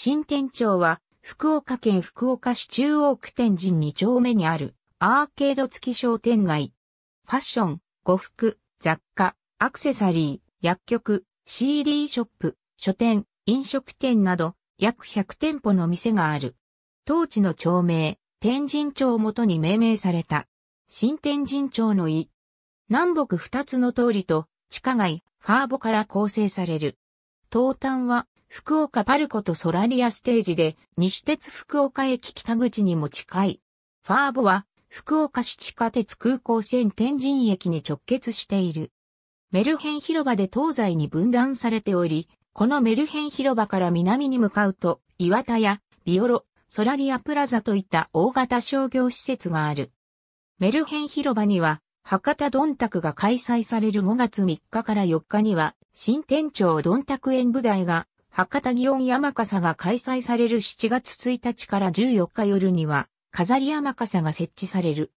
新天町は、福岡県福岡市中央区天神2丁目にある、アーケード付き商店街。ファッション、呉服、雑貨、アクセサリー、薬局、CD ショップ、書店、飲食店など、約100店舗の店がある。当地の町名、天神町をもとに命名された。新天神町の井。南北二つの通りと、地下街、ファーボから構成される。東端は福岡パルコとソラリアステージで西鉄福岡駅北口にも近い。ファーボは福岡市地下鉄空港線天神駅に直結している。メルヘン広場で東西に分断されており、このメルヘン広場から南に向かうと、岩田やビオロ、ソラリアプラザといった大型商業施設がある。メルヘン広場には、博多ドンタクが開催される5月3日から4日には、新店長ドンタク演舞台が博多祇園山笠が開催される7月1日から14日夜には、飾り山笠が設置される。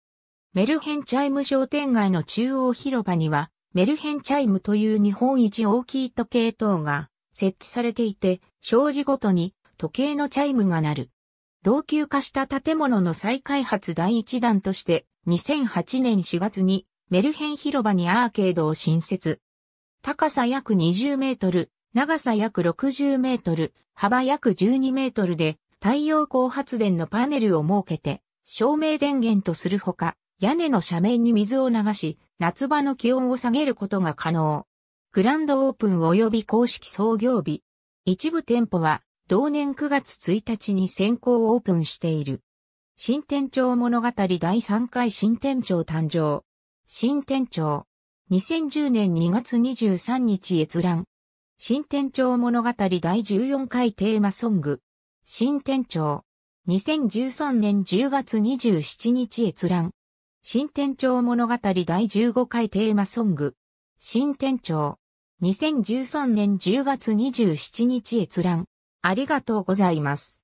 メルヘンチャイム商店街の中央広場には、メルヘンチャイムという日本一大きい時計等が設置されていて、障子ごとに時計のチャイムが鳴る。老朽化した建物の再開発第一弾として、2008年4月にメルヘン広場にアーケードを新設。高さ約20メートル、長さ約60メートル、幅約12メートルで、太陽光発電のパネルを設けて、照明電源とするほか、屋根の斜面に水を流し、夏場の気温を下げることが可能。グランドオープン及び公式創業日。一部店舗は、同年9月1日に先行オープンしている。新店長物語第3回新店長誕生。新店長。2010年2月23日閲覧。新天朝物語第14回テーマソング。新天朝。2013年10月27日閲覧。新天朝物語第15回テーマソング。新天朝。2013年10月27日閲覧。ありがとうございます。